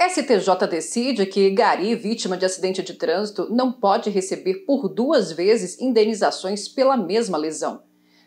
STJ decide que gari vítima de acidente de trânsito não pode receber por duas vezes indenizações pela mesma lesão.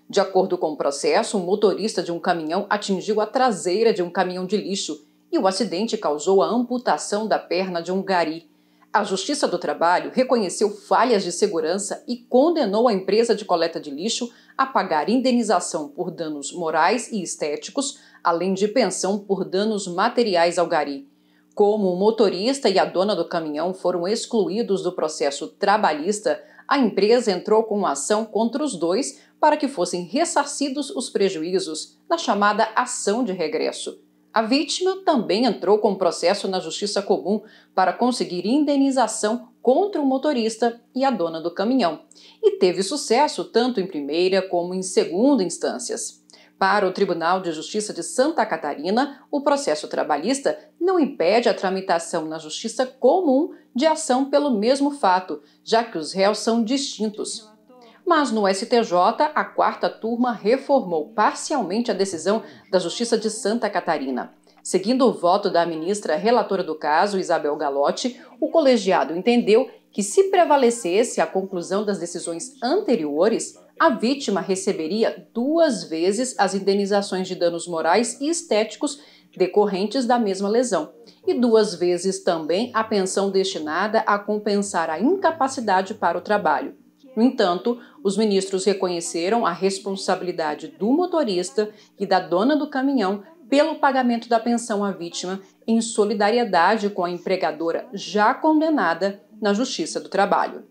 De acordo com o processo, um motorista de um caminhão atingiu a traseira de um caminhão de lixo e o acidente causou a amputação da perna de um gari. A Justiça do Trabalho reconheceu falhas de segurança e condenou a empresa de coleta de lixo a pagar indenização por danos morais e estéticos, além de pensão por danos materiais ao gari. Como o motorista e a dona do caminhão foram excluídos do processo trabalhista, a empresa entrou com ação contra os dois para que fossem ressarcidos os prejuízos na chamada ação de regresso. A vítima também entrou com processo na Justiça Comum para conseguir indenização contra o motorista e a dona do caminhão, e teve sucesso tanto em primeira como em segunda instâncias. Para o Tribunal de Justiça de Santa Catarina, o processo trabalhista não impede a tramitação na Justiça Comum de ação pelo mesmo fato, já que os réus são distintos. Mas no STJ, a quarta turma reformou parcialmente a decisão da Justiça de Santa Catarina. Seguindo o voto da ministra relatora do caso, Isabel Galotti, o colegiado entendeu que, se prevalecesse a conclusão das decisões anteriores, a vítima receberia duas vezes as indenizações de danos morais e estéticos decorrentes da mesma lesão, e duas vezes também a pensão destinada a compensar a incapacidade para o trabalho. No entanto, os ministros reconheceram a responsabilidade do motorista e da dona do caminhão pelo pagamento da pensão à vítima em solidariedade com a empregadora já condenada na Justiça do Trabalho.